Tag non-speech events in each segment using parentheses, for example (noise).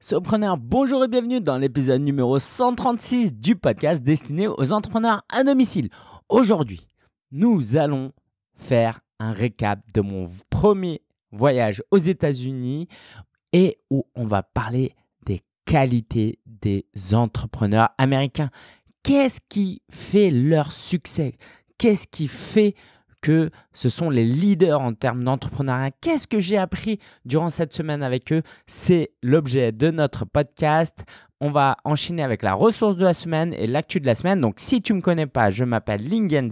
Surpreneur, bonjour et bienvenue dans l'épisode numéro 136 du podcast destiné aux entrepreneurs à domicile. Aujourd'hui, nous allons faire un récap de mon premier voyage aux États-Unis et où on va parler des qualités des entrepreneurs américains. Qu'est-ce qui fait leur succès Qu'est-ce qui fait que ce sont les leaders en termes d'entrepreneuriat. Qu'est-ce que j'ai appris durant cette semaine avec eux C'est l'objet de notre podcast. On va enchaîner avec la ressource de la semaine et l'actu de la semaine. Donc si tu ne me connais pas, je m'appelle Lingen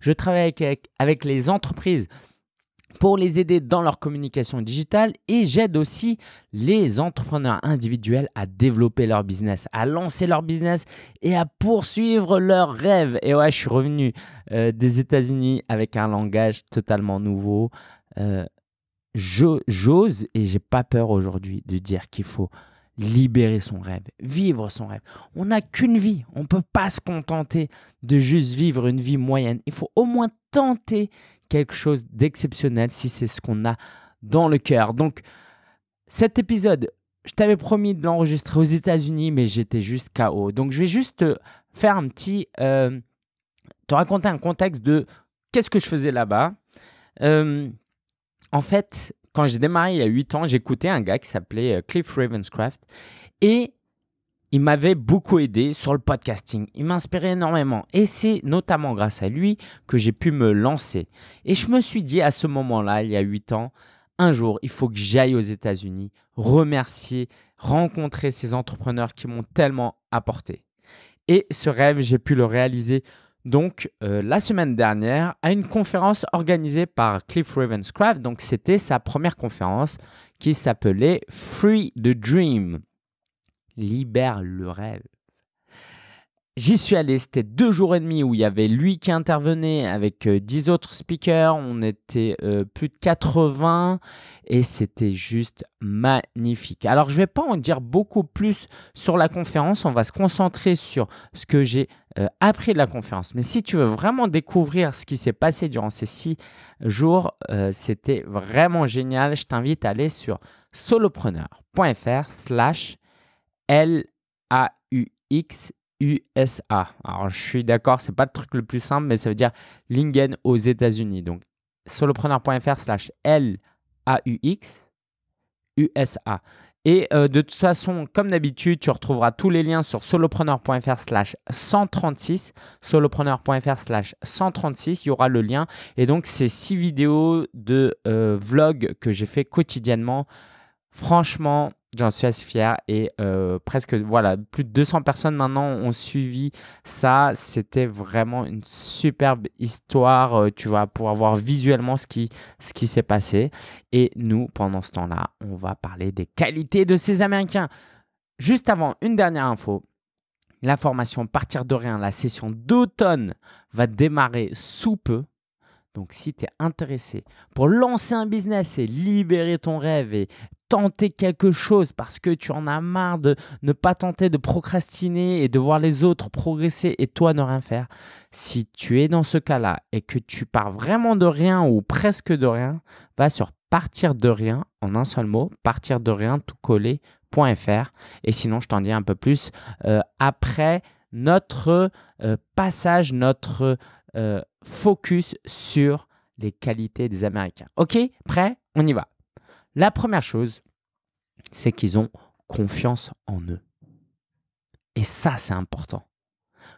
Je travaille avec, avec les entreprises pour les aider dans leur communication digitale et j'aide aussi les entrepreneurs individuels à développer leur business, à lancer leur business et à poursuivre leurs rêves. Et ouais, je suis revenu euh, des États-Unis avec un langage totalement nouveau. Euh, j'ose et j'ai pas peur aujourd'hui de dire qu'il faut libérer son rêve, vivre son rêve. On n'a qu'une vie, on ne peut pas se contenter de juste vivre une vie moyenne. Il faut au moins tenter quelque chose d'exceptionnel si c'est ce qu'on a dans le cœur. Donc cet épisode, je t'avais promis de l'enregistrer aux États-Unis, mais j'étais juste KO. Donc je vais juste te faire un petit... Euh, te raconter un contexte de qu'est-ce que je faisais là-bas. Euh, en fait, quand j'ai démarré il y a 8 ans, j'écoutais un gars qui s'appelait euh, Cliff Ravenscraft et il m'avait beaucoup aidé sur le podcasting. Il m'inspirait énormément. Et c'est notamment grâce à lui que j'ai pu me lancer. Et je me suis dit à ce moment-là, il y a huit ans, un jour, il faut que j'aille aux États-Unis, remercier, rencontrer ces entrepreneurs qui m'ont tellement apporté. Et ce rêve, j'ai pu le réaliser donc euh, la semaine dernière à une conférence organisée par Cliff Ravenscraft. Donc c'était sa première conférence qui s'appelait Free the Dream libère le rêve. J'y suis allé, c'était deux jours et demi où il y avait lui qui intervenait avec euh, dix autres speakers, on était euh, plus de 80 et c'était juste magnifique. Alors je ne vais pas en dire beaucoup plus sur la conférence, on va se concentrer sur ce que j'ai euh, appris de la conférence. Mais si tu veux vraiment découvrir ce qui s'est passé durant ces six jours, c'était vraiment génial. Je t'invite à aller sur solopreneur.fr slash L-A-U-X-U-S-A. Alors, je suis d'accord, c'est pas le truc le plus simple, mais ça veut dire Lingen aux États-Unis. Donc, solopreneur.fr slash L-A-U-X u a Et euh, de toute façon, comme d'habitude, tu retrouveras tous les liens sur solopreneur.fr slash 136. Solopreneur.fr slash 136, il y aura le lien. Et donc, ces six vidéos de euh, vlog que j'ai fait quotidiennement, franchement, J'en suis assez fier et euh, presque, voilà, plus de 200 personnes maintenant ont suivi ça. C'était vraiment une superbe histoire, euh, tu vas pour avoir visuellement ce qui, ce qui s'est passé. Et nous, pendant ce temps-là, on va parler des qualités de ces Américains. Juste avant, une dernière info. La formation Partir de rien, la session d'automne, va démarrer sous peu. Donc si tu es intéressé pour lancer un business et libérer ton rêve et tenter quelque chose parce que tu en as marre de ne pas tenter de procrastiner et de voir les autres progresser et toi ne rien faire. Si tu es dans ce cas-là et que tu pars vraiment de rien ou presque de rien, va sur partir de rien en un seul mot, partir de rien tout .fr. et sinon je t'en dis un peu plus euh, après notre euh, passage, notre euh, focus sur les qualités des Américains. Ok, prêt On y va. La première chose, c'est qu'ils ont confiance en eux. Et ça, c'est important.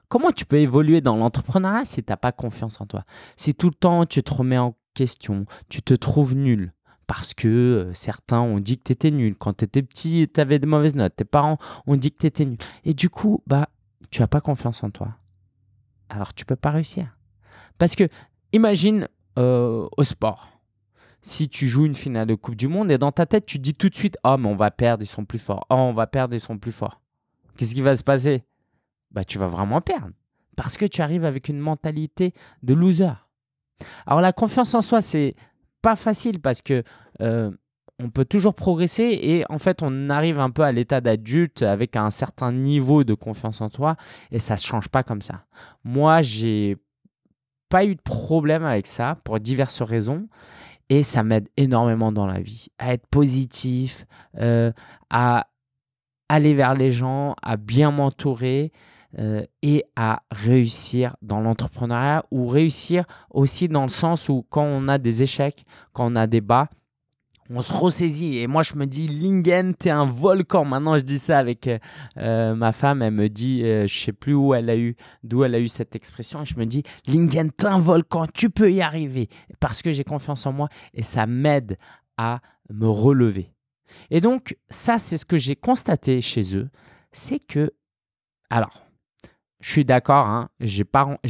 Comment tu peux évoluer dans l'entrepreneuriat si tu n'as pas confiance en toi Si tout le temps tu te remets en question, tu te trouves nul parce que euh, certains ont dit que tu étais nul. Quand tu étais petit, tu avais de mauvaises notes. Tes parents ont dit que tu étais nul. Et du coup, bah, tu n'as pas confiance en toi. Alors tu peux pas réussir. Parce que imagine euh, au sport si tu joues une finale de Coupe du Monde et dans ta tête, tu dis tout de suite Oh, mais on va perdre, ils sont plus forts. Oh, on va perdre, ils sont plus forts. Qu'est-ce qui va se passer Bah, tu vas vraiment perdre parce que tu arrives avec une mentalité de loser. Alors, la confiance en soi, c'est pas facile parce que euh, on peut toujours progresser et en fait, on arrive un peu à l'état d'adulte avec un certain niveau de confiance en soi et ça ne change pas comme ça. Moi, j'ai pas eu de problème avec ça pour diverses raisons et ça m'aide énormément dans la vie, à être positif, euh, à aller vers les gens, à bien m'entourer euh, et à réussir dans l'entrepreneuriat ou réussir aussi dans le sens où quand on a des échecs, quand on a des bas, on se ressaisit. Et moi, je me dis, Lingen, t'es un volcan. Maintenant, je dis ça avec euh, euh, ma femme. Elle me dit, je euh, je sais plus où elle a eu, d'où elle a eu cette expression. je me dis, Lingen, t'es un volcan. Tu peux y arriver parce que j'ai confiance en moi et ça m'aide à me relever. Et donc, ça, c'est ce que j'ai constaté chez eux, c'est que, alors, je suis d'accord, hein, j'ai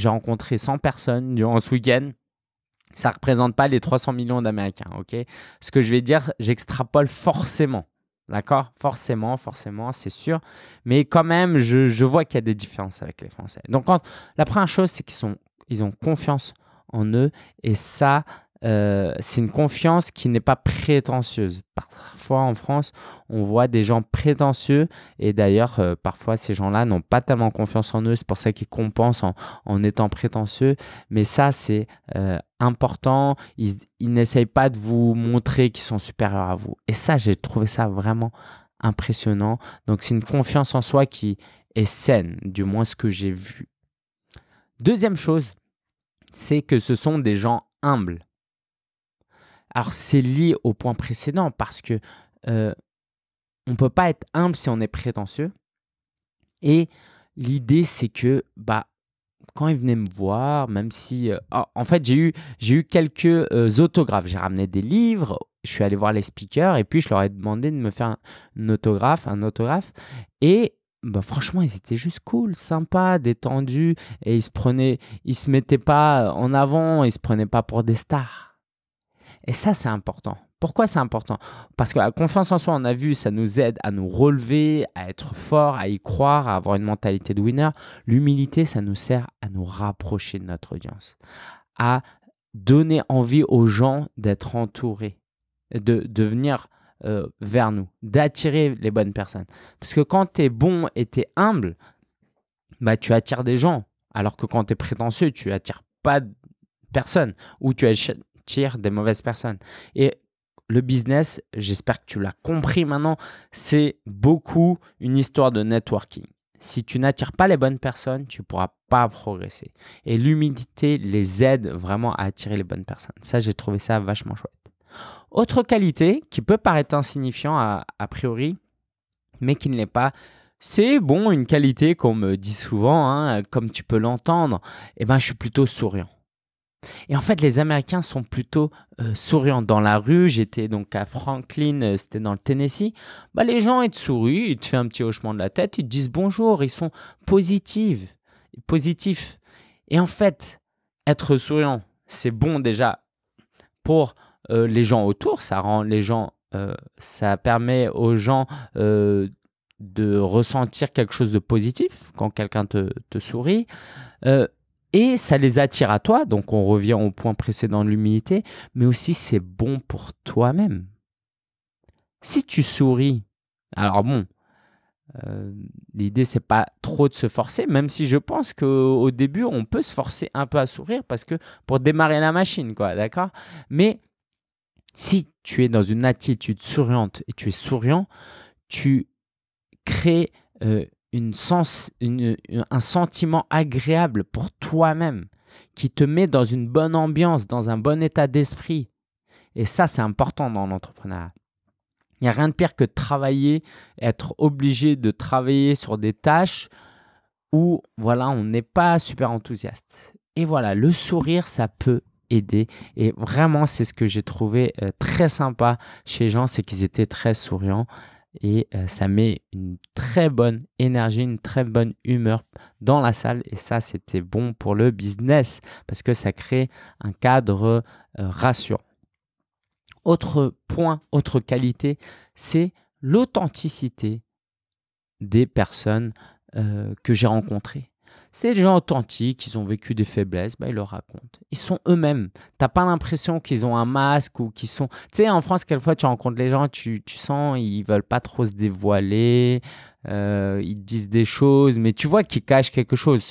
rencontré 100 personnes durant ce week-end ça ne représente pas les 300 millions d'Américains, ok Ce que je vais dire, j'extrapole forcément, d'accord Forcément, forcément, c'est sûr. Mais quand même, je, vois qu'il y a des différences avec les Français. Donc, la première chose, c'est qu'ils ils ont confiance en eux. Et ça, euh, c'est une confiance qui n'est pas prétentieuse. Parfois en France, on voit des gens prétentieux et d'ailleurs, euh, parfois ces gens-là n'ont pas tellement confiance en eux. C'est pour ça qu'ils compensent en, étant prétentieux. Mais ça, c'est euh, important. ils n'essayent pas de vous montrer qu'ils sont supérieurs à vous. Et ça, j'ai trouvé ça vraiment impressionnant. Donc, c'est une confiance en soi qui est saine, du moins ce que j'ai vu. Deuxième chose, c'est que ce sont des gens humbles. Alors c'est lié au point précédent parce que euh, on peut pas être humble si on est prétentieux. Et l'idée c'est que bah quand ils venaient me voir, même si euh, en fait j'ai eu quelques euh, autographes, j'ai ramené des livres, je suis allé voir les speakers et puis je leur ai demandé de me faire un, autographe, un autographe et bah franchement, ils étaient juste cool, sympa détendus, et ils se prenaient, ils se mettaient pas en avant, ils se prenaient pas pour des stars. Et ça, c'est important. Pourquoi c'est important Parce que la confiance en soi, on a vu, ça nous aide à nous relever, à être fort, à y croire, à avoir une mentalité de winner. L'humilité, ça nous sert à nous rapprocher de notre audience, à donner envie aux gens d'être entourés, de, venir euh, vers nous, d'attirer les bonnes personnes. Parce que quand tu es bon et tu es humble, bah, tu attires des gens. Alors que quand tu es prétentieux, tu attires pas personne ou tu, des mauvaises personnes. Et le business, j'espère que tu l'as compris maintenant, c'est beaucoup une histoire de networking. Si tu n'attires pas les bonnes personnes, tu ne pourras pas progresser. Et l'humilité les aide vraiment à attirer les bonnes personnes. Ça, j'ai trouvé ça vachement chouette. Autre qualité qui peut paraître insignifiant a, priori, mais qui ne l'est pas, c'est bon, une qualité qu'on me dit souvent, hein, comme tu peux l'entendre, et eh ben, je suis plutôt souriant. Et en fait, les Américains sont plutôt euh, souriants. Dans la rue, j'étais donc à Franklin, euh, c'était dans le Tennessee. Bah, les gens, ils te sourient, ils te font un petit hochement de la tête, ils te disent bonjour, ils sont positifs. positifs. Et en fait, être souriant, c'est bon déjà pour euh, les gens autour, ça rend les gens, ça permet aux gens de ressentir quelque chose de positif quand quelqu'un te, sourit. Et ça les attire à toi, donc on revient au point précédent de l'humilité, mais aussi c'est bon pour toi-même. Si tu souris, alors bon, euh, l'idée c'est pas trop de se forcer, même si je pense qu'au début on peut se forcer un peu à sourire parce que pour démarrer la machine, quoi, d'accord Mais si tu es dans une attitude souriante et tu es souriant, tu crées euh, sens, un sentiment agréable pour toi-même, qui te met dans une bonne ambiance, dans un bon état d'esprit. Et ça, c'est important dans l'entrepreneuriat. Il n'y a rien de pire que travailler, être obligé de travailler sur des tâches où voilà, on n'est pas super enthousiaste. Et voilà, le sourire, ça peut aider. Et vraiment, c'est ce que j'ai trouvé euh, très sympa chez les gens, c'est qu'ils étaient très souriants et euh, ça met une très bonne énergie, une très bonne humeur dans la salle et ça c'était bon pour le business parce que ça crée un cadre euh, rassurant. Autre point, autre qualité, c'est l'authenticité des personnes euh, que j'ai rencontrées. C'est des gens authentiques, ils ont vécu des faiblesses, bah, ils le racontent. Ils sont eux-mêmes. T'as pas l'impression qu'ils ont un masque ou qu'ils sont. Tu sais, en France, quelquefois, tu rencontres les gens, tu, tu sens, ils veulent pas trop se dévoiler. Euh, ils disent des choses, mais tu vois qu'ils cachent quelque chose.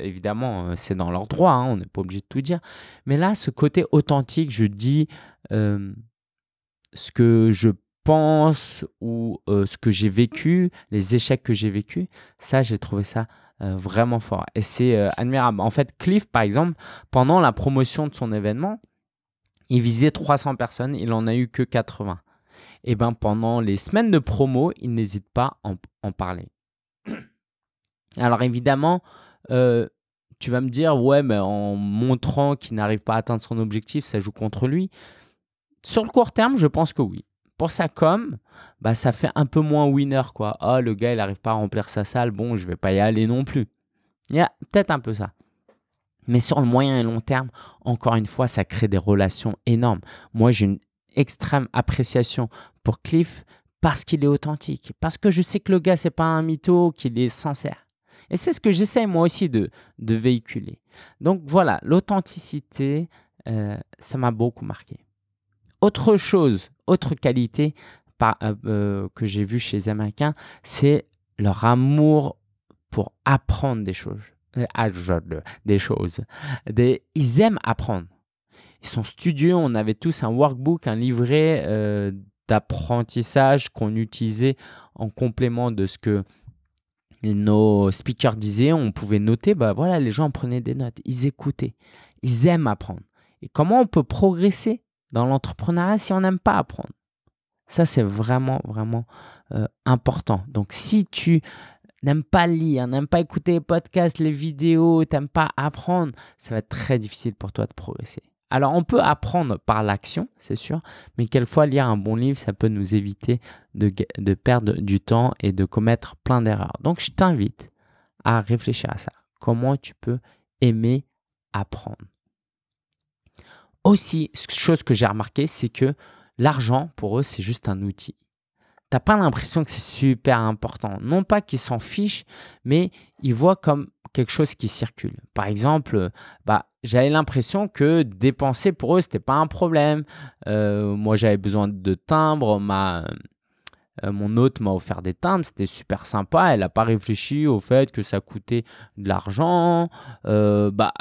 évidemment, euh, c'est dans leur droit, hein, on n'est pas obligé de tout dire. Mais là, ce côté authentique, je dis euh, ce que je pense ou ce que j'ai vécu, les échecs que j'ai vécu, ça, j'ai trouvé ça euh, vraiment fort. Et c'est euh, admirable. En fait, Cliff, par exemple, pendant la promotion de son événement, il visait 300 personnes, il en a eu que 80. Et eh ben pendant les semaines de promo, il n'hésite pas à en, parler. (clears throat) Alors évidemment, euh, tu vas me dire, ouais, mais en montrant qu'il n'arrive pas à atteindre son objectif, ça joue contre lui. Sur le court terme, je pense que oui pour sa com, bah, ça fait un peu moins winner, quoi. Ah, le gars, il arrive pas à remplir sa salle, bon, je vais pas y aller non plus. Il y a peut-être un peu ça. Mais sur le moyen et long terme, encore une fois, ça crée des relations énormes. Moi, j'ai une extrême appréciation pour Cliff parce qu'il est authentique, parce que je sais que le gars, c'est pas un mytho, qu'il est sincère. Et c'est ce que j'essaie moi aussi de, véhiculer. Donc voilà, l'authenticité, euh, ça m'a beaucoup marqué. Autre chose, autre qualité euh, euh, que j'ai vue chez les Américains, c'est leur amour pour apprendre des choses. Euh, ah, des choses. Des, ils aiment apprendre. Ils sont studieux. On avait tous un workbook, un livret d'apprentissage qu'on utilisait en complément de ce que nos speakers disaient. On pouvait noter. Bah voilà, les gens prenaient des notes. Ils écoutaient. Ils aiment apprendre. Et comment on peut progresser dans l'entrepreneuriat, si on n'aime pas apprendre. Ça, c'est vraiment, vraiment euh, important. Donc, si tu n'aimes pas lire, n'aimes pas écouter les podcasts, les vidéos, t'aimes pas apprendre, ça va être très difficile pour toi de progresser. Alors, on peut apprendre par l'action, c'est sûr, mais quelquefois, lire un bon livre, ça peut nous éviter de, de perdre du temps et de commettre plein d'erreurs. Donc, je t'invite à réfléchir à ça. Comment tu peux aimer apprendre aussi, chose que j'ai remarqué, c'est que l'argent, pour eux, c'est juste un outil. T'as pas l'impression que c'est super important. Non pas qu'ils s'en fichent, mais ils voient comme quelque chose qui circule. Par exemple, bah, j'avais l'impression que dépenser pour eux, c'était pas un problème. Euh, moi, j'avais besoin de timbres. Ma, euh, mon hôte m'a offert des timbres. C'était super sympa. Elle n'a pas réfléchi au fait que ça coûtait de l'argent. Euh, bah,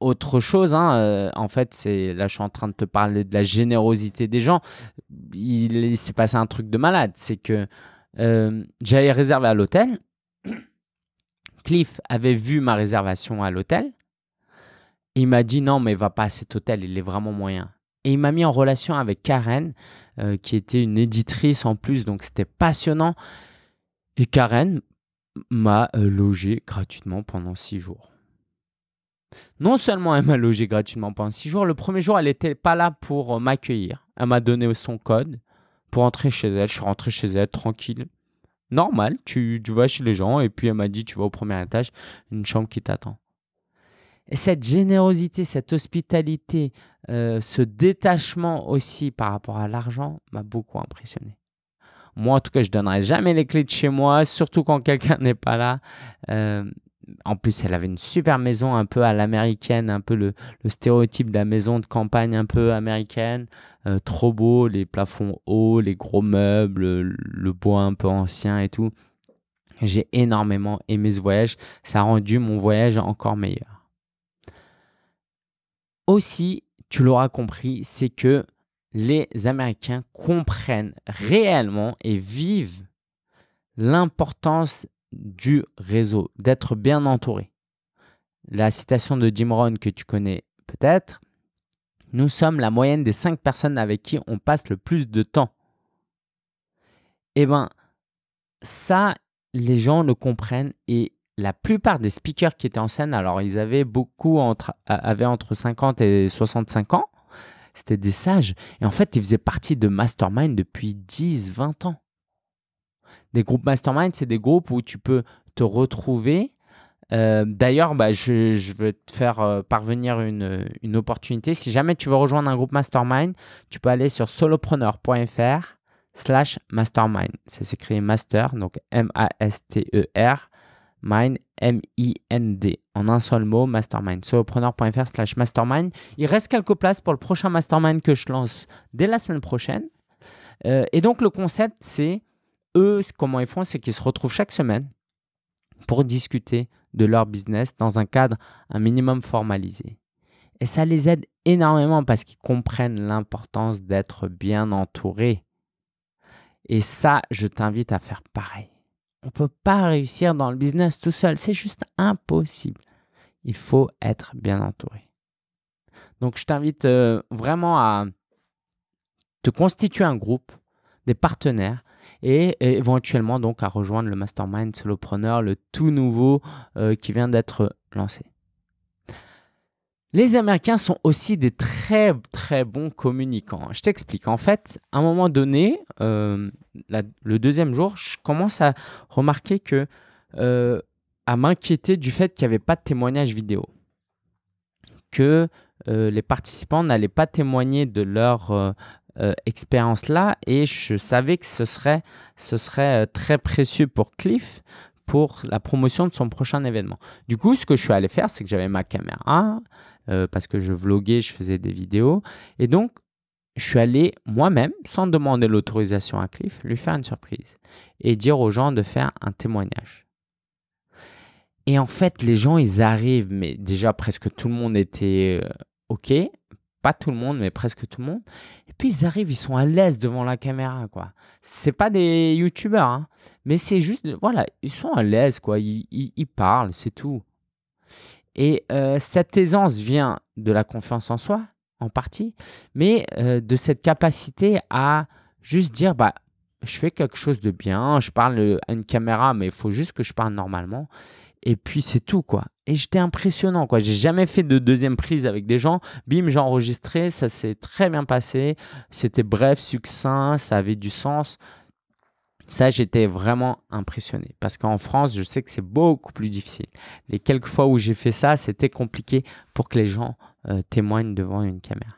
autre chose. Hein, euh, en fait, c'est là, je suis en train de te parler de la générosité des gens. Il, s'est passé un truc de malade. C'est que euh, j'avais réservé à l'hôtel. (clears throat) Cliff avait vu ma réservation à l'hôtel. Il m'a dit non, mais va pas à cet hôtel, il est vraiment moyen. Et il m'a mis en relation avec Karen, euh, qui était une éditrice en plus, donc c'était passionnant. Et Karen m'a logé gratuitement pendant six jours. Non seulement elle m'a logé gratuitement pendant six jours, le premier jour, elle n'était pas là pour euh, m'accueillir. Elle m'a donné son code pour entrer chez elle. Je suis rentré chez elle tranquille. Normal, tu, vas chez les gens et puis elle m'a dit tu vas au premier étage, une chambre qui t'attend. Et cette générosité, cette hospitalité, euh, ce détachement aussi par rapport à l'argent m'a beaucoup impressionné. Moi, en tout cas, je donnerai jamais les clés de chez moi, surtout quand quelqu'un n'est pas là. Euh, en plus, elle avait une super maison un peu à l'américaine, un peu le, stéréotype de la maison de campagne un peu américaine. Euh, trop beau, les plafonds hauts, les gros meubles, le bois un peu ancien et tout. J'ai énormément aimé ce voyage. Ça a rendu mon voyage encore meilleur. Aussi, tu l'auras compris, c'est que les Américains comprennent réellement et vivent l'importance du réseau, d'être bien entouré. La citation de Jim Rohn que tu connais peut-être, nous sommes la moyenne des cinq personnes avec qui on passe le plus de temps. Eh bien, ça, les gens le comprennent et la plupart des speakers qui étaient en scène, alors ils avaient beaucoup entre, avaient entre 50 et 65 ans, c'était des sages. Et en fait, ils faisaient partie de mastermind depuis 10, 20 ans. Des groupes mastermind, c'est des groupes où tu peux te retrouver. Euh, d'ailleurs, bah, je, veux te faire euh, parvenir une, une, opportunité. Si jamais tu veux rejoindre un groupe mastermind, tu peux aller sur solopreneur.fr slash mastermind. Ça s'écrit master, donc M-A-S-T-E-R, mind, M-I-N-D. En un seul mot, mastermind. Solopreneur.fr slash mastermind. Il reste quelques places pour le prochain mastermind que je lance dès la semaine prochaine. Euh, et donc, le concept, c'est eux, comment ils font, c'est qu'ils se retrouvent chaque semaine pour discuter de leur business dans un cadre un minimum formalisé. Et ça les aide énormément parce qu'ils comprennent l'importance d'être bien entourés. Et ça, je t'invite à faire pareil. On ne peut pas réussir dans le business tout seul, c'est juste impossible. Il faut être bien entouré. Donc je t'invite euh, vraiment à te constituer un groupe, des partenaires, et éventuellement donc à rejoindre le mastermind solopreneur, le tout nouveau euh, qui vient d'être lancé. Les Américains sont aussi des très très bons communicants. Je t'explique. En fait, à un moment donné, euh, le deuxième jour, je commence à remarquer que euh, à m'inquiéter du fait qu'il n'y avait pas de témoignage vidéo, que les participants n'allaient pas témoigner de leur euh, expérience-là et je savais que ce serait, ce serait euh, très précieux pour Cliff pour la promotion de son prochain événement. Du coup, ce que je suis allé faire, c'est que j'avais ma caméra euh, parce que je vloguais, je faisais des vidéos et donc je suis allé moi-même, sans demander l'autorisation à Cliff, lui faire une surprise et dire aux gens de faire un témoignage. Et en fait, les gens, ils arrivent, mais déjà presque tout le monde était OK pas tout le monde, mais presque tout le monde. Et puis ils arrivent, ils sont à l'aise devant la caméra, quoi. C'est pas des youtubeurs, hein. mais c'est juste, voilà, ils sont à l'aise, quoi. Ils, parlent, c'est tout. Et euh, cette aisance vient de la confiance en soi, en partie, mais euh, de cette capacité à juste dire, bah, je fais quelque chose de bien, je parle euh, à une caméra, mais il faut juste que je parle normalement. Et puis c'est tout, quoi et j'étais impressionnant quoi j'ai jamais fait de deuxième prise avec des gens bim j'ai enregistré ça s'est très bien passé c'était bref succinct ça avait du sens ça j'étais vraiment impressionné parce qu'en France je sais que c'est beaucoup plus difficile les quelques fois où j'ai fait ça c'était compliqué pour que les gens euh, témoignent devant une caméra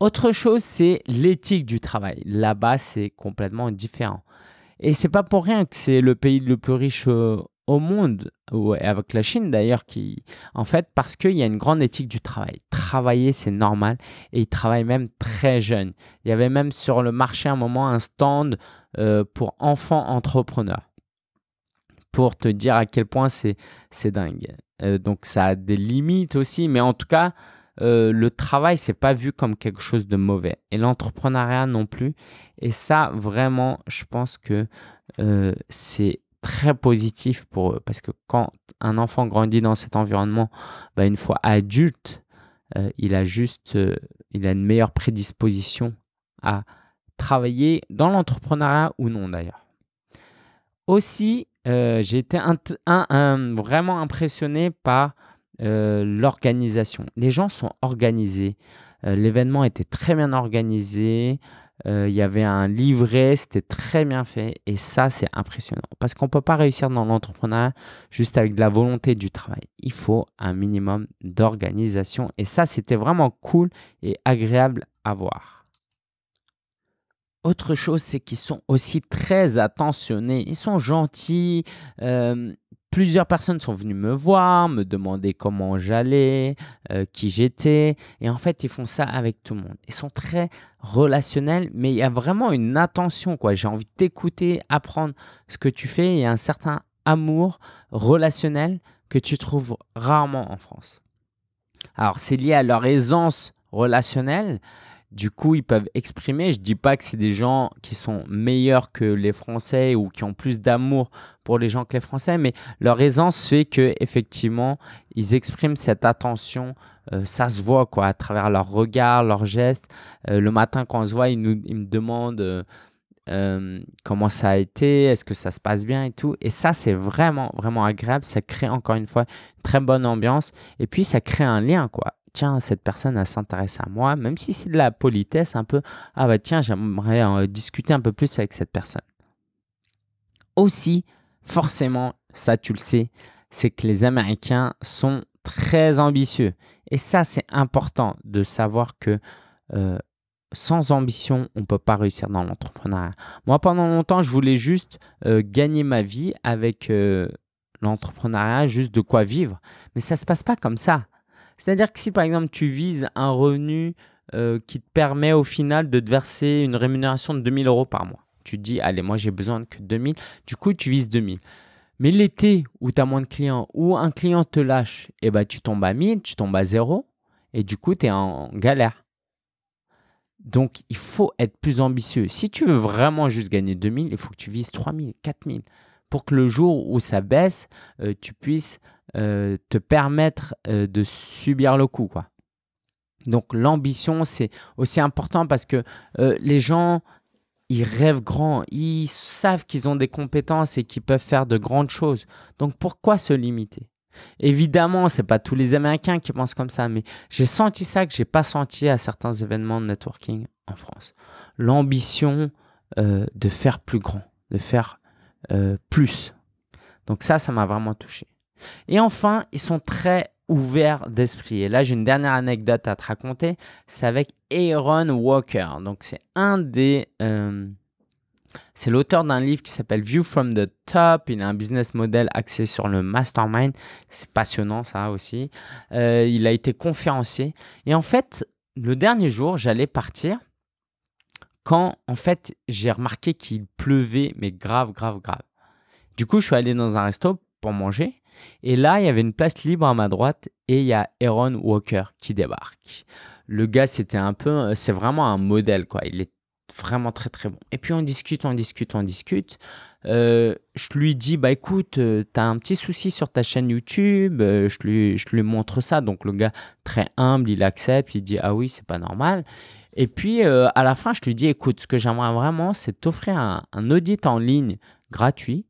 autre chose c'est l'éthique du travail là-bas c'est complètement différent et c'est pas pour rien que c'est le pays le plus riche euh, au monde, ou avec la Chine d'ailleurs, qui, en fait, parce qu'il y a une grande éthique du travail. Travailler, c'est normal, et ils travaillent même très jeunes. Il y avait même sur le marché à un moment un stand euh, pour enfants entrepreneurs, pour te dire à quel point c'est, c'est dingue. Euh, donc ça a des limites aussi, mais en tout cas, euh, le travail, c'est pas vu comme quelque chose de mauvais. Et l'entrepreneuriat non plus. Et ça, vraiment, je pense que c'est très positif pour eux parce que quand un enfant grandit dans cet environnement, bah, une fois adulte, euh, il a juste euh, il a une meilleure prédisposition à travailler dans l'entrepreneuriat ou non d'ailleurs. Aussi, euh, j'ai été vraiment impressionné par l'organisation. Les gens sont organisés. L'événement était très bien organisé. Euh, il y avait un livret, c'était très bien fait. Et ça, c'est impressionnant. Parce qu'on ne peut pas réussir dans l'entrepreneuriat juste avec de la volonté du travail. Il faut un minimum d'organisation. Et ça, c'était vraiment cool et agréable à voir. Autre chose, c'est qu'ils sont aussi très attentionnés. Ils sont gentils. Euh, plusieurs personnes sont venues me voir, me demander comment j'allais, euh, qui j'étais. Et en fait, ils font ça avec tout le monde. Ils sont très relationnels, mais il y a vraiment une attention. quoi. J'ai envie de t'écouter, apprendre ce que tu fais. Il y a un certain amour relationnel que tu trouves rarement en France. Alors, c'est lié à leur aisance relationnelle, du coup, ils peuvent exprimer. Je dis pas que c'est des gens qui sont meilleurs que les Français ou qui ont plus d'amour pour les gens que les Français, mais leur aisance fait que effectivement, ils expriment cette attention. Euh, ça se voit quoi, à travers leurs regard, leurs gestes. Euh, le matin, quand on se voit, ils, nous, me demandent. Euh, comment ça a été, est-ce que ça se passe bien et tout. Et ça, c'est vraiment, vraiment agréable. Ça crée encore une fois une très bonne ambiance. Et puis, ça crée un lien, quoi tiens, cette personne s'intéresse à moi, même si c'est de la politesse un peu, ah bah tiens, j'aimerais euh, discuter un peu plus avec cette personne. Aussi, forcément, ça tu le sais, c'est que les Américains sont très ambitieux. Et ça, c'est important de savoir que euh, sans ambition, on ne peut pas réussir dans l'entrepreneuriat. Moi, pendant longtemps, je voulais juste euh, gagner ma vie avec l'entrepreneuriat, juste de quoi vivre. Mais ça ne se passe pas comme ça. C'est-à-dire que si par exemple tu vises un revenu euh, qui te permet au final de te verser une rémunération de 2000 euros par mois, tu te dis, allez, moi j'ai besoin que 2000, du coup tu vises 2000. Mais l'été où tu as moins de clients, ou un client te lâche, et eh ben, tu tombes à 1000, tu tombes à zéro. et du coup tu es en galère. Donc il faut être plus ambitieux. Si tu veux vraiment juste gagner 2000, il faut que tu vises 3000, 4000 pour que le jour où ça baisse, euh, tu puisses euh, te permettre euh, de subir le coup. Quoi. Donc l'ambition, c'est aussi important parce que euh, les gens, ils rêvent grand, ils savent qu'ils ont des compétences et qu'ils peuvent faire de grandes choses. Donc pourquoi se limiter Évidemment, c'est pas tous les Américains qui pensent comme ça, mais j'ai senti ça que j'ai pas senti à certains événements de networking en France. L'ambition de faire plus grand, de faire plus. Donc ça, ça m'a vraiment touché. Et enfin, ils sont très ouverts d'esprit. Et là, j'ai une dernière anecdote à te raconter. C'est avec Aaron Walker. Donc, c'est un des... Euh, c'est l'auteur d'un livre qui s'appelle View from the Top. Il a un business model axé sur le mastermind. C'est passionnant ça aussi. Euh, il a été conférencier. Et en fait, le dernier jour, j'allais partir quand en fait j'ai remarqué qu'il pleuvait, mais grave, grave, grave. Du coup, je suis allé dans un resto pour manger et là, il y avait une place libre à ma droite et il y a Aaron Walker qui débarque. Le gars, c'était un peu, c'est vraiment un modèle, quoi. Il est vraiment très très bon. Et puis on discute, on discute, on discute. Euh, je lui dis, bah écoute, euh, t'as un petit souci sur ta chaîne YouTube, euh, je, lui, montre ça. Donc le gars, très humble, il accepte, il dit, ah oui, c'est pas normal. Et puis à la fin, je lui dis, écoute, ce que j'aimerais vraiment, c'est t'offrir un audit en ligne gratuit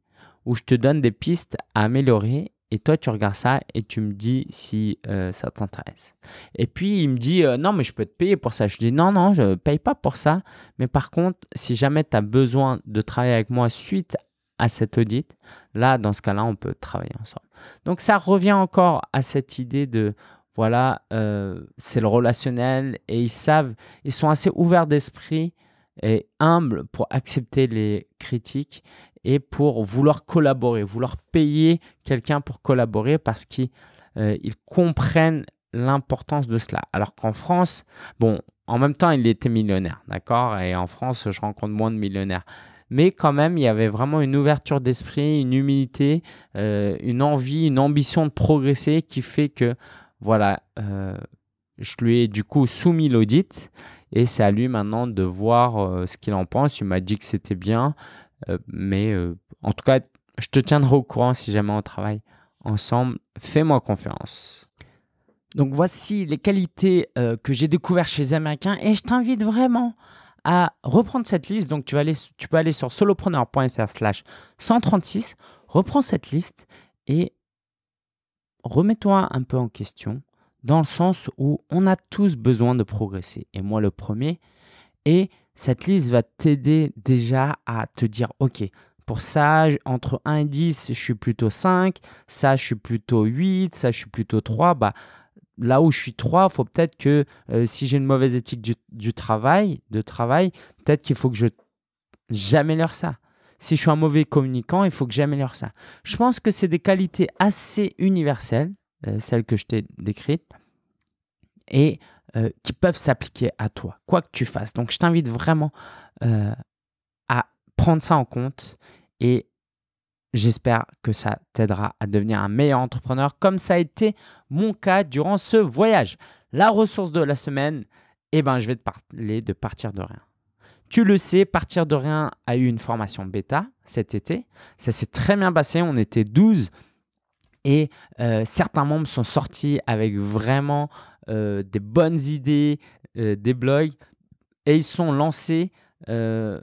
où je te donne des pistes à améliorer et toi, tu regardes ça et tu me dis si euh, ça t'intéresse. Et puis, il me dit, euh, non, mais je peux te payer pour ça. Je dis, non, non, je ne paye pas pour ça. Mais par contre, si jamais tu as besoin de travailler avec moi suite à cet audit, là, dans ce cas-là, on peut travailler ensemble. Donc, ça revient encore à cette idée de, voilà, euh, c'est le relationnel et ils savent, ils sont assez ouverts d'esprit et humbles pour accepter les critiques et pour vouloir collaborer, vouloir payer quelqu'un pour collaborer parce qu'ils comprenne euh, comprennent l'importance de cela. Alors qu'en France, bon, en même temps, il était millionnaire, d'accord Et en France, je rencontre moins de millionnaires. Mais quand même, il y avait vraiment une ouverture d'esprit, une humilité, euh, une envie, une ambition de progresser qui fait que, voilà, euh, je lui ai du coup soumis l'audit et c'est à lui maintenant de voir ce qu'il en pense. Il m'a dit que c'était bien, euh, mais euh, en tout cas, je te tiendrai au courant si jamais on travaille ensemble. Fais-moi confiance. Donc voici les qualités euh, que j'ai découvertes chez les Américains et je t'invite vraiment à reprendre cette liste. Donc tu, vas aller, tu peux aller sur solopreneur.fr slash 136, reprends cette liste et remets-toi un peu en question dans le sens où on a tous besoin de progresser. Et moi le premier. Et cette liste va t'aider déjà à te dire, OK, pour ça, entre 1 et 10, je suis plutôt 5, ça, je suis plutôt 8, ça, je suis plutôt 3. Bah, là où je suis 3, faut peut-être que euh, si j'ai une mauvaise éthique du, travail, de travail, peut-être qu'il faut que je j'améliore ça. Si je suis un mauvais communicant, il faut que j'améliore ça. Je pense que c'est des qualités assez universelles, euh, celles que je t'ai décrites. Et euh, qui peuvent s'appliquer à toi, quoi que tu fasses. Donc je t'invite vraiment euh, à prendre ça en compte et j'espère que ça t'aidera à devenir un meilleur entrepreneur comme ça a été mon cas durant ce voyage. La ressource de la semaine, eh ben, je vais te parler de partir de rien. Tu le sais, Partir de rien a eu une formation bêta cet été. Ça s'est très bien passé, on était 12 et euh, certains membres sont sortis avec vraiment euh, des bonnes idées, euh, des blogs, et ils sont lancés euh,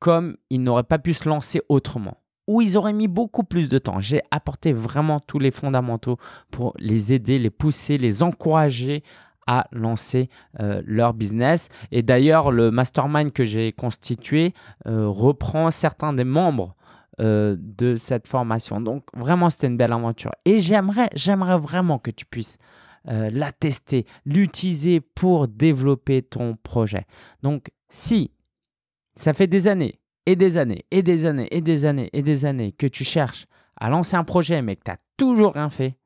comme ils n'auraient pas pu se lancer autrement ou ils auraient mis beaucoup plus de temps. J'ai apporté vraiment tous les fondamentaux pour les aider, les pousser, les encourager à lancer leur business. Et d'ailleurs, le mastermind que j'ai constitué reprend certains des membres de cette formation. Donc vraiment, c'était une belle aventure. Et j'aimerais, j'aimerais vraiment que tu puisses euh, la tester, l'utiliser pour développer ton projet. Donc, si ça fait des années et des années et des années et des années et des années que tu cherches à lancer un projet mais que tu n'as toujours rien fait,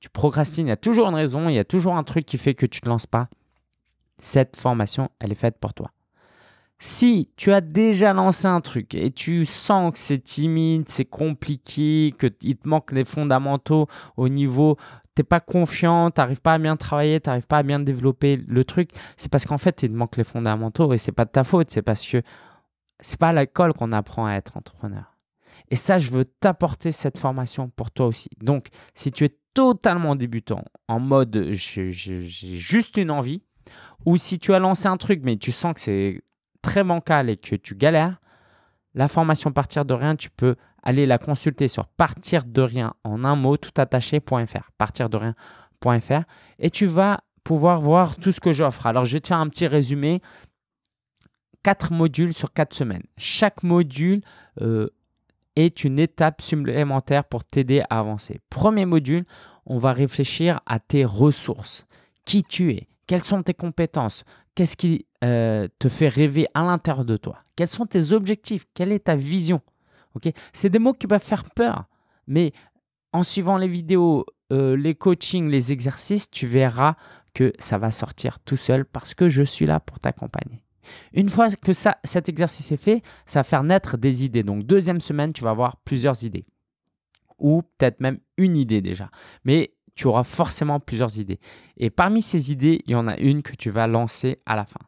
tu procrastines, il y a toujours une raison, il y a toujours un truc qui fait que tu ne te lances pas, cette formation, elle est faite pour toi. Si tu as déjà lancé un truc et tu sens que c'est timide, c'est compliqué, qu'il te manque les fondamentaux au niveau t'es pas confiant, t'arrives pas à bien travailler, t'arrives pas à bien développer le truc, c'est parce qu'en fait, il te manque les fondamentaux et c'est pas de ta faute, c'est parce que c'est pas à l'école qu'on apprend à être entrepreneur. Et ça, je veux t'apporter cette formation pour toi aussi. Donc, si tu es totalement débutant, en mode j'ai juste une envie, ou si tu as lancé un truc mais tu sens que c'est très bancal et que tu galères, la formation partir de rien, tu peux allez la consulter sur partir de rien en un mot tout attaché.fr. Partir de rien.fr et tu vas pouvoir voir tout ce que j'offre. Alors, je vais te faire un petit résumé. Quatre modules sur quatre semaines. Chaque module euh, est une étape supplémentaire pour t'aider à avancer. Premier module, on va réfléchir à tes ressources. Qui tu es Quelles sont tes compétences Qu'est-ce qui euh, te fait rêver à l'intérieur de toi Quels sont tes objectifs Quelle est ta vision ok C'est des mots qui peuvent faire peur, mais en suivant les vidéos, euh, les coachings, les exercices, tu verras que ça va sortir tout seul parce que je suis là pour t'accompagner. Une fois que ça, cet exercice est fait, ça va faire naître des idées. Donc deuxième semaine, tu vas avoir plusieurs idées. Ou peut-être même une idée déjà. Mais tu auras forcément plusieurs idées. Et parmi ces idées, il y en a une que tu vas lancer à la fin.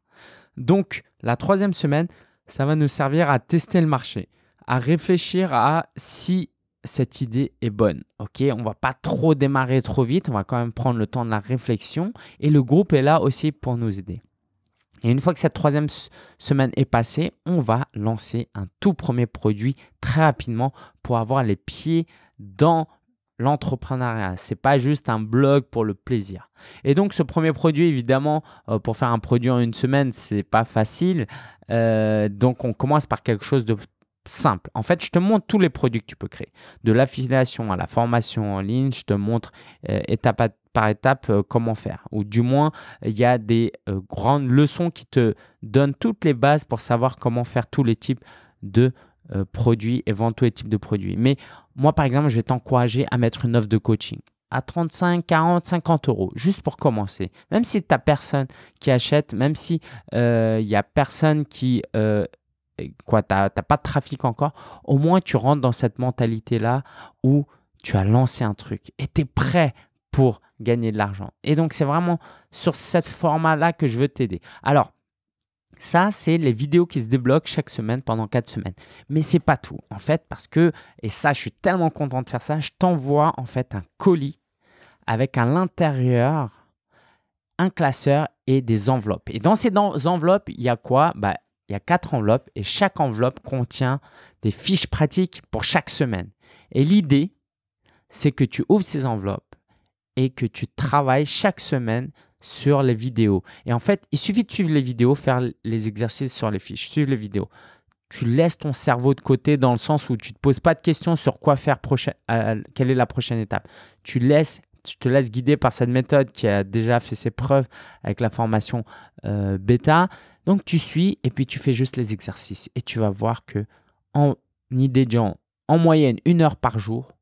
Donc la troisième semaine, ça va nous servir à tester le marché à réfléchir à si cette idée est bonne. Ok, on va pas trop démarrer trop vite, on va quand même prendre le temps de la réflexion et le groupe est là aussi pour nous aider. Et une fois que cette troisième semaine est passée, on va lancer un tout premier produit très rapidement pour avoir les pieds dans l'entrepreneuriat. C'est pas juste un blog pour le plaisir. Et donc ce premier produit, évidemment, euh, pour faire un produit en une semaine, c'est pas facile. Euh, donc on commence par quelque chose de simple. En fait, je te montre tous les produits que tu peux créer. De l'affiliation à la formation en ligne, je te montre euh, étape par étape euh, comment faire. Ou du moins, il y a des euh, grandes leçons qui te donnent toutes les bases pour savoir comment faire tous les types de produits et les types de produits. Mais moi, par exemple, je vais t'encourager à mettre une offre de coaching à 35, 40, 50 euros, juste pour commencer. Même si tu n'as personne qui achète, même si il n'y a personne qui quoi, tu n'as pas de trafic encore, au moins tu rentres dans cette mentalité-là où tu as lancé un truc et tu es prêt pour gagner de l'argent. Et donc, c'est vraiment sur ce format-là que je veux t'aider. Alors, ça, c'est les vidéos qui se débloquent chaque semaine pendant quatre semaines. Mais c'est pas tout, en fait, parce que, et ça, je suis tellement content de faire ça, je t'envoie en fait un colis avec à l'intérieur un classeur et des enveloppes. Et dans ces enveloppes, il y a quoi bah, il y a quatre enveloppes et chaque enveloppe contient des fiches pratiques pour chaque semaine. Et l'idée, c'est que tu ouvres ces enveloppes et que tu travailles chaque semaine sur les vidéos. Et en fait, il suffit de suivre les vidéos, faire les exercices sur les fiches, suivre les vidéos. Tu laisses ton cerveau de côté dans le sens où tu ne te poses pas de questions sur quoi faire prochain, euh, quelle est la prochaine étape. Tu laisses tu te laisses guider par cette méthode qui a déjà fait ses preuves avec la formation euh, bêta. Donc tu suis et puis tu fais juste les exercices et tu vas voir que en gens en moyenne une heure par jour,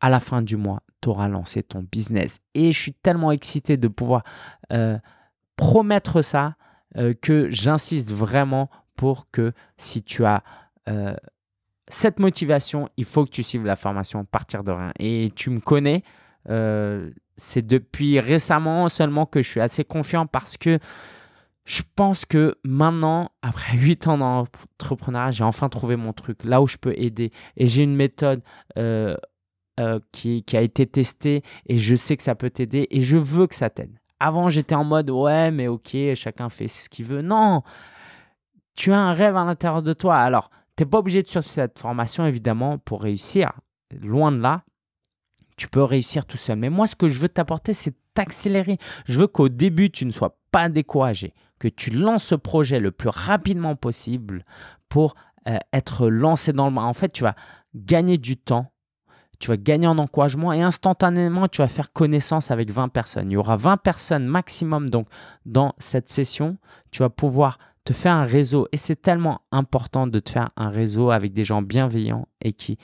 à la fin du mois, tu auras lancé ton business. Et je suis tellement excité de pouvoir euh, promettre ça euh, que j'insiste vraiment pour que si tu as euh, cette motivation, il faut que tu suives la formation partir de rien. Et tu me connais, c'est depuis récemment seulement que je suis assez confiant parce que je pense que maintenant, après 8 (laughs) ans d'entrepreneuriat, j'ai enfin trouvé mon truc, là où je peux aider. Et j'ai une méthode euh, euh, qui, qui, a été testée et je sais que ça peut t'aider et je veux que ça t'aide. Avant, j'étais en mode, ouais, mais ok, chacun fait ce qu'il veut. Non, tu as un rêve à l'intérieur de toi. Alors, tu n'es pas obligé de suivre cette formation, évidemment, pour réussir. Loin de là, tu peux réussir tout seul. Mais moi, ce que je veux t'apporter, c'est t'accélérer. Je veux qu'au début, tu ne sois pas découragé que tu lances ce projet le plus rapidement possible pour euh, être lancé dans le monde. En fait, tu vas gagner du temps, tu vas gagner en encouragement et instantanément, tu vas faire connaissance avec 20 personnes. Il y aura 20 personnes maximum donc dans cette session. Tu vas pouvoir te faire un réseau et c'est tellement important de te faire un réseau avec des gens bienveillants et qui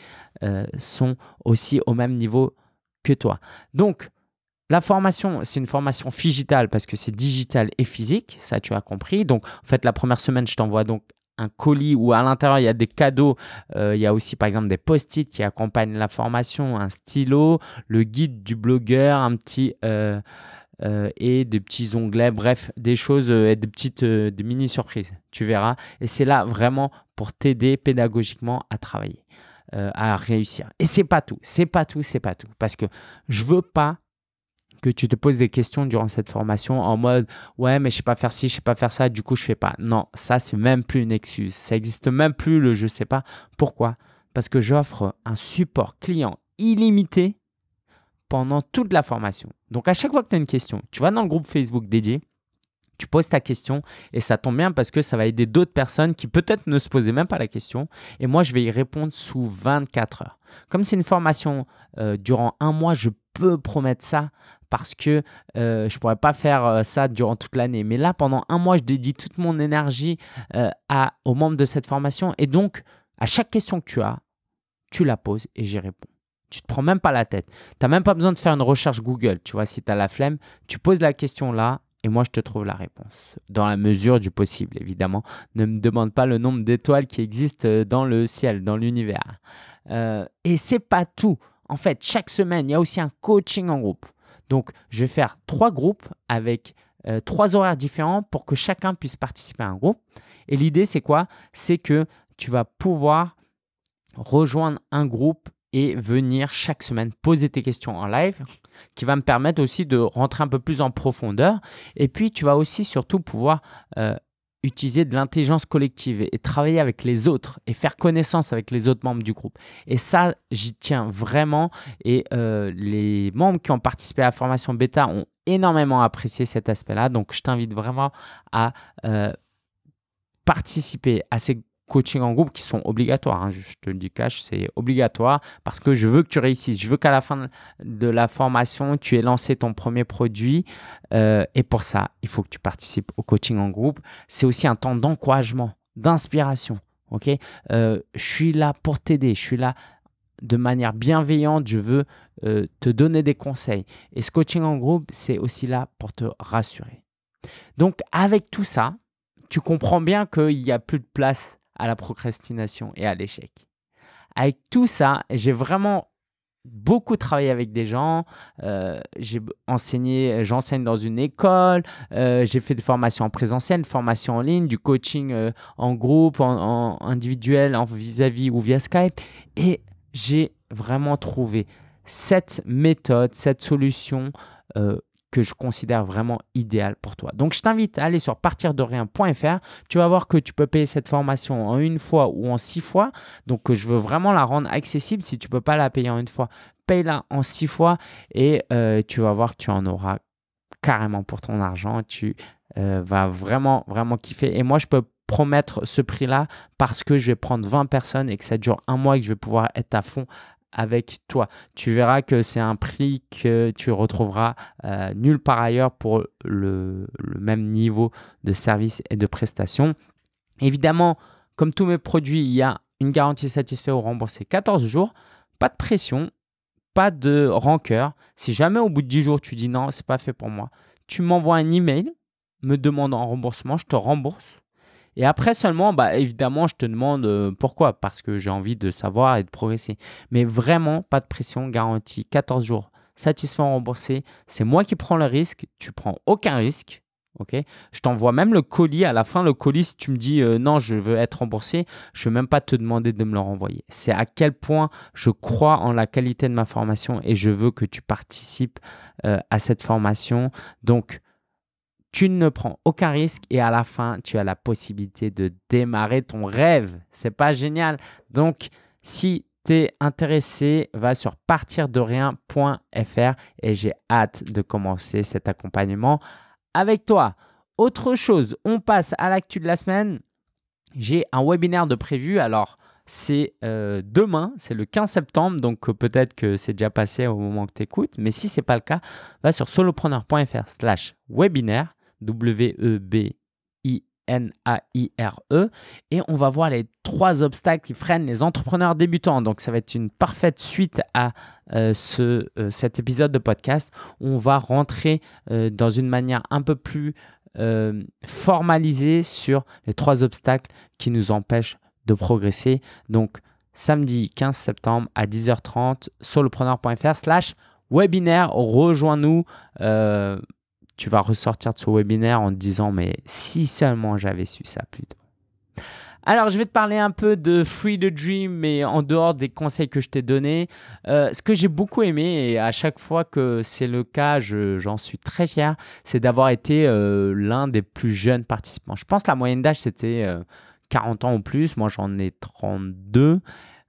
euh, sont aussi au même niveau que toi. Donc, la formation, c'est une formation digitale parce que c'est digital et physique, ça tu as compris. Donc en fait, la première semaine, je t'envoie donc un colis où à l'intérieur il y a des cadeaux. Euh, il y a aussi par exemple des post-it qui accompagnent la formation, un stylo, le guide du blogueur, un petit euh, euh, et des petits onglets, bref, des choses et des petites des mini surprises. Tu verras. Et c'est là vraiment pour t'aider pédagogiquement à travailler, à réussir. Et c'est pas tout, c'est pas tout, c'est pas tout, parce que je veux pas que tu te poses des questions durant cette formation en mode ouais mais je sais pas faire ci, je sais pas faire ça, du coup je fais pas. Non, ça c'est même plus une excuse, ça existe même plus le je sais pas. Pourquoi Parce que j'offre un support client illimité pendant toute la formation. Donc à chaque fois que tu as une question, tu vas dans le groupe Facebook dédié, tu poses ta question et ça tombe bien parce que ça va aider d'autres personnes qui peut-être ne se posaient même pas la question et moi je vais y répondre sous 24 heures. Comme c'est une formation euh, durant un mois, je peux promettre ça parce que euh, je ne pourrais pas faire euh, ça durant toute l'année. Mais là, pendant un mois, je dédie toute mon énergie euh, à, aux membres de cette formation. Et donc, à chaque question que tu as, tu la poses et j'y réponds. Tu ne te prends même pas la tête. Tu n'as même pas besoin de faire une recherche Google. Tu vois, si tu as la flemme, tu poses la question là et moi, je te trouve la réponse. Dans la mesure du possible, évidemment. Ne me demande pas le nombre d'étoiles qui existent dans le ciel, dans l'univers. Euh, et c'est pas tout en fait, chaque semaine, il y a aussi un coaching en groupe. Donc, je vais faire trois groupes avec euh, trois horaires différents pour que chacun puisse participer à un groupe. Et l'idée, c'est quoi C'est que tu vas pouvoir rejoindre un groupe et venir chaque semaine poser tes questions en live, qui va me permettre aussi de rentrer un peu plus en profondeur. Et puis, tu vas aussi surtout pouvoir euh, utiliser de l'intelligence collective et, travailler avec les autres et faire connaissance avec les autres membres du groupe. Et ça, j'y tiens vraiment. Et euh, les membres qui ont participé à la formation bêta ont énormément apprécié cet aspect-là. Donc, je t'invite vraiment à euh, participer à ces coaching en groupe qui sont obligatoires. Hein. Je te le dis cash, c'est obligatoire parce que je veux que tu réussisses. Je veux qu'à la fin de la formation, tu aies lancé ton premier produit. Euh, et pour ça, il faut que tu participes au coaching en groupe. C'est aussi un temps d'encouragement, d'inspiration. Ok, euh, je suis là pour t'aider. Je suis là de manière bienveillante, je veux euh, te donner des conseils. Et ce coaching en groupe, c'est aussi là pour te rassurer. Donc avec tout ça, tu comprends bien qu'il n'y a plus de place à la procrastination et à l'échec. Avec tout ça, j'ai vraiment beaucoup travaillé avec des gens, euh, j'ai enseigné, j'enseigne dans une école, euh, j'ai fait des formations en présentiel, des formations en ligne, du coaching euh, en groupe, en, individuel, en vis à -vis ou via Skype. Et j'ai vraiment trouvé cette méthode, cette solution que je considère vraiment idéal pour toi. Donc, je t'invite à aller sur partirderien.fr. Tu vas voir que tu peux payer cette formation en une fois ou en six fois. Donc, euh, je veux vraiment la rendre accessible. Si tu ne peux pas la payer en une fois, paye-la en six fois et euh, tu vas voir que tu en auras carrément pour ton argent. Tu euh, vas vraiment, vraiment kiffer. Et moi, je peux promettre ce prix-là parce que je vais prendre 20 personnes et que ça dure un mois et que je vais pouvoir être à fond avec toi. Tu verras que c'est un prix que tu retrouveras euh, nulle part ailleurs pour le, même niveau de service et de prestation. Évidemment, comme tous mes produits, il y a une garantie satisfait ou remboursée 14 jours. Pas de pression, pas de rancœur. Si jamais au bout de 10 jours tu dis non, c'est pas fait pour moi, tu m'envoies un email me demandant un remboursement, je te rembourse et après seulement, bah, évidemment, je te demande euh, pourquoi, parce que j'ai envie de savoir et de progresser. Mais vraiment, pas de pression garantie. 14 jours, satisfaisant, remboursé. C'est moi qui prends le risque, tu prends aucun risque. ok je t'envoie même le colis. À la fin, le colis, si tu me dis euh, non, je veux être remboursé, je ne vais même pas te demander de me le renvoyer. C'est à quel point je crois en la qualité de ma formation et je veux que tu participes euh, à cette formation. Donc, tu ne prends aucun risque et à la fin, tu as la possibilité de démarrer ton rêve. C'est pas génial. Donc, si tu es intéressé, va sur partirderien.fr et j'ai hâte de commencer cet accompagnement avec toi. Autre chose, on passe à l'actu de la semaine. J'ai un webinaire de prévu. Alors, c'est euh, demain, c'est le 15 septembre, donc euh, peut-être que c'est déjà passé au moment que tu écoutes, mais si ce n'est pas le cas, va sur solopreneur.fr slash webinaire W-E-B-I-N-A-I-R-E. et on va voir les trois obstacles qui freinent les entrepreneurs débutants. Donc, ça va être une parfaite suite à euh, ce, euh, cet épisode de podcast. On va rentrer euh, dans une manière un peu plus formalisée sur les trois obstacles qui nous empêchent de progresser. Donc, samedi 15 septembre à 10h30, solopreneur.fr slash webinaire. Rejoins-nous tu vas ressortir de ce webinaire en te disant mais si seulement j'avais su ça plus Alors je vais te parler un peu de Free the Dream mais en dehors des conseils que je t'ai donnés. Euh, ce que j'ai beaucoup aimé et à chaque fois que c'est le cas j'en suis très fier, c'est d'avoir été euh, l'un des plus jeunes participants. Je pense que la moyenne d'âge c'était 40 euh, ans ou plus, moi j'en ai 32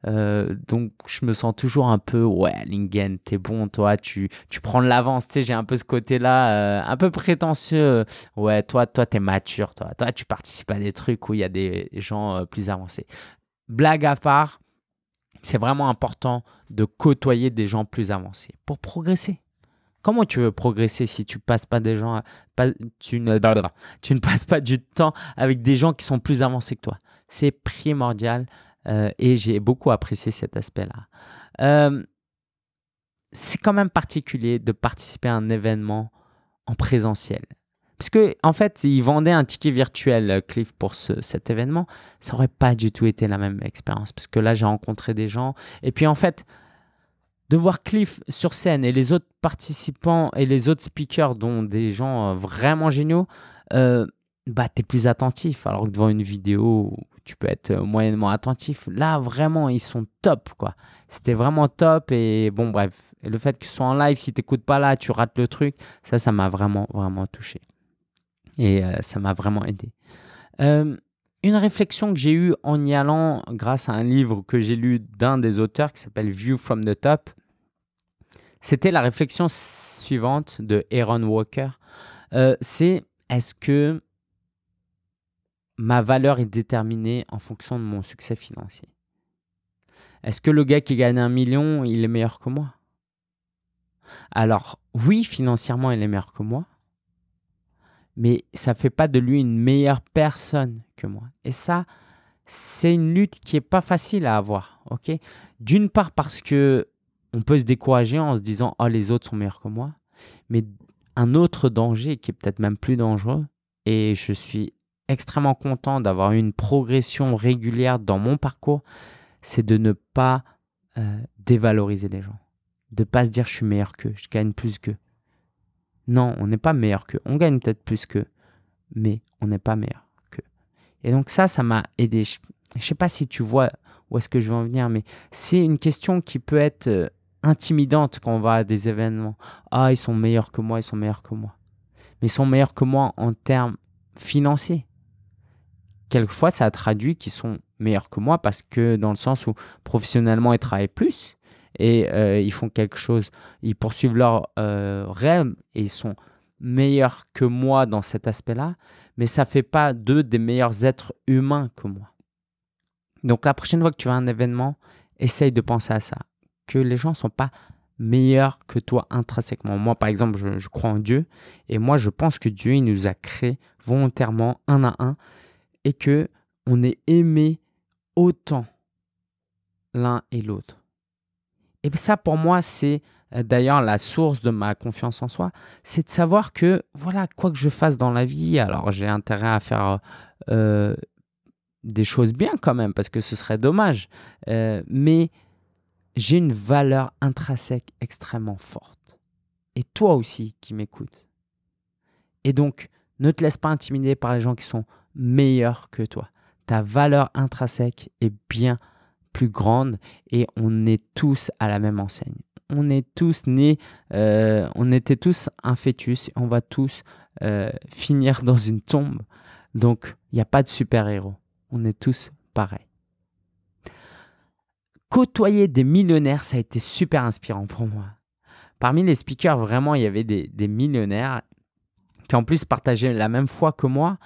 euh, donc je me sens toujours un peu ouais Lingen t'es bon toi tu, tu prends de l'avance tu j'ai un peu ce côté là euh, un peu prétentieux ouais toi toi t'es mature toi toi tu participes à des trucs où il y a des gens euh, plus avancés blague à part c'est vraiment important de côtoyer des gens plus avancés pour progresser Comment tu veux progresser si tu passes pas des gens, pas, tu, ne, tu ne passes pas du temps avec des gens qui sont plus avancés que toi C'est primordial euh, et j'ai beaucoup apprécié cet aspect-là. Euh, c'est quand même particulier de participer à un événement en présentiel. Parce que, en fait, ils vendaient un ticket virtuel, euh, Cliff, pour cet événement. Ça aurait pas du tout été la même expérience. Parce que là, j'ai rencontré des gens. Et puis, en fait, de voir Cliff sur scène et les autres participants et les autres speakers, dont des gens vraiment géniaux, bah, tu es plus attentif. Alors que devant une vidéo, tu peux être euh, moyennement attentif. Là, vraiment, ils sont top. quoi. C'était vraiment top. Et bon, bref, le fait que ce soit en live, si tu pas là, tu rates le truc, ça, ça m'a vraiment, vraiment touché. Et euh, ça m'a vraiment aidé. Euh, une réflexion que j'ai eue en y allant grâce à un livre que j'ai lu d'un des auteurs qui s'appelle View from the Top, c'était la réflexion suivante de Aaron Walker. c'est est-ce que ma valeur est déterminée en fonction de mon succès financier. Est-ce que le gars qui gagne un million, il est meilleur que moi Alors oui, financièrement, il est meilleur que moi, mais ça ne fait pas de lui une meilleure personne que moi. Et ça, c'est une lutte qui n'est pas facile à avoir. ok D'une part parce que on peut se décourager en se disant oh les autres sont meilleurs que moi, mais un autre danger qui est peut-être même plus dangereux, et je suis extrêmement content d'avoir une progression régulière dans mon parcours, c'est de ne pas euh, dévaloriser les gens. De pas se dire je suis meilleur que, je gagne plus que, Non, on n'est pas meilleur que, On gagne peut-être plus que, mais on n'est pas meilleur que. Et donc ça, ça m'a aidé. Je ne sais pas si tu vois où est-ce que je veux en venir, mais c'est une question qui peut être euh, intimidante quand on va à des événements. Ah, ils sont meilleurs que moi, ils sont meilleurs que moi. Mais ils sont meilleurs que moi en termes financiers quelquefois, ça a traduit qu'ils sont meilleurs que moi parce que dans le sens où professionnellement, ils travaillent plus et euh, ils font quelque chose, ils poursuivent leur euh, rêve et ils sont meilleurs que moi dans cet aspect-là, mais ça ne fait pas d'eux des meilleurs êtres humains que moi. Donc la prochaine fois que tu vas à un événement, essaye de penser à ça, que les gens ne sont pas meilleurs que toi intrinsèquement. Moi, par exemple, je, je crois en Dieu et moi, je pense que Dieu, il nous a créés volontairement un à un et que on est aimé autant l'un et l'autre. Et ça, pour moi, c'est euh, d'ailleurs la source de ma confiance en soi, c'est de savoir que, voilà, quoi que je fasse dans la vie, alors j'ai intérêt à faire euh, des choses bien quand même, parce que ce serait dommage, euh, mais j'ai une valeur intrinsèque extrêmement forte. Et toi aussi qui m'écoutes. Et donc, ne te laisse pas intimider par les gens qui sont meilleur que toi. Ta valeur intrinsèque est bien plus grande et on est tous à la même enseigne. On est tous nés, euh, on était tous un fœtus, on va tous euh, finir dans une tombe. Donc, il n'y a pas de super-héros. On est tous pareils. Côtoyer des millionnaires, ça a été super inspirant pour moi. Parmi les speakers, vraiment, il y avait des millionnaires qui en plus partageaient la même foi que moi